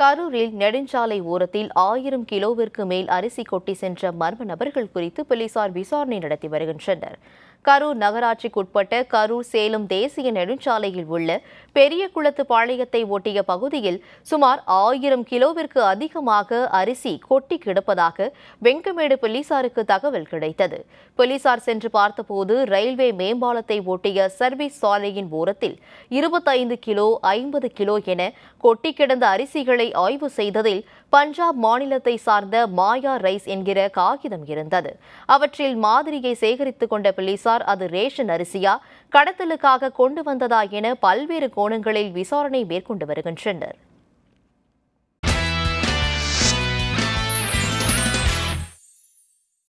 கரூரில் நெடுஞ்சாலை ஓரத்தில் ஆயிரம் கிலோவிற்கு மேல் அரிசி கொட்டி சென்ற மர்ம நபர்கள் குறித்து போலீசார் விசாரணை நடத்தி வருகின்றனர் கரூர் நகராட்சிக்குட்பட்ட கரூர் சேலம் தேசிய நெடுஞ்சாலையில் உள்ள பெரிய குளத்து பாளையத்தை ஒட்டிய பகுதியில் சுமார் ஆயிரம் கிலோவிற்கு அதிகமாக அரிசி கொட்டி கிடப்பதாக வெங்கமேடு போலீசாருக்கு தகவல் கிடைத்தது போலீசார் சென்று பார்த்தபோது ரயில்வே மேம்பாலத்தை ஒட்டிய சர்வீஸ் சாலையின் ஓரத்தில் இருபத்தைந்து கிலோ ஐம்பது கிலோ என கொட்டி கிடந்த அரிசிகளை ஆய்வு செய்ததில் பஞ்சாப் மாநிலத்தை சார்ந்த மாயா ரைஸ் என்கிற காகிதம் இருந்தது அவற்றில் மாதிரியை சேகரித்துக் கொண்ட போலீசார் அது ரேஷன் அரிசியா கடத்தலுக்காக கொண்டு வந்ததா என பல்வேறு கோணங்களில் விசாரணை மேற்கொண்டு வருகின்றனர்